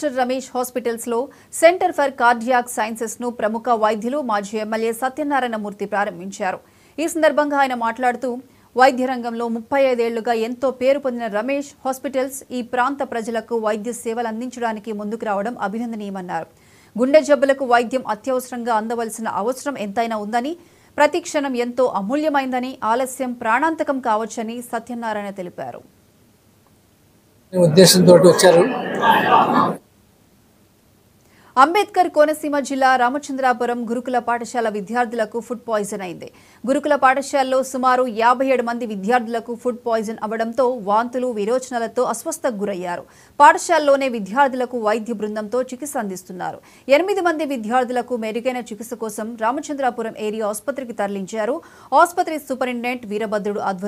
master Ramesh లో centre for cardiac sciences ను ప్రముఖ వైద్యులు మాజీ ఎమ్మెల్యే సత్యనారాయణమూర్తి ప్రారంభించారు ఈ సందర్భంగా ఆయన మాట్లాడుతూ వైద్య రంగంలో ముప్పై ఐదేళ్లుగా ఎంతో పేరు పొందిన రమేష్ హాస్పిటల్స్ ఈ ప్రాంత ప్రజలకు వైద్య సేవలు అందించడానికి ముందుకు రావడం అభినందనీయమన్నారు గుండె జబ్బులకు వైద్యం అత్యవసరంగా అందవలసిన అవసరం ఎంతైనా ఉందని ప్రతి క్షణం ఎంతో అమూల్యమైందని ఆలస్యం ప్రాణాంతకం కావచ్చని సత్యనారాయణ తెలిపారు ఉద్దేశంతో వచ్చారు అంబేద్కర్ కోనసీమ జిల్లా రామచంద్రాపురం గురుకుల పాఠశాల విద్యార్థులకు ఫుడ్ పాయిజన్ అయింది గురుకుల పాఠశాలలో సుమారు యాభై ఏడు మంది విద్యార్థులకు ఫుడ్ పాయిజన్ అవడంతో వాంతులు విరోచనలతో అస్వస్థకు గురయ్యారు పాఠశాలలోనే విద్యార్థులకు వైద్య బృందంతో చికిత్స అందిస్తున్నారు ఎనిమిది మంది విద్యార్థులకు మెరుగైన చికిత్స కోసం రామచంద్రాపురం ఏరియా ఆసుపత్రికి తరలించారు ఆసుపత్రి సూపరింటెండెంట్ వీరభద్రుడు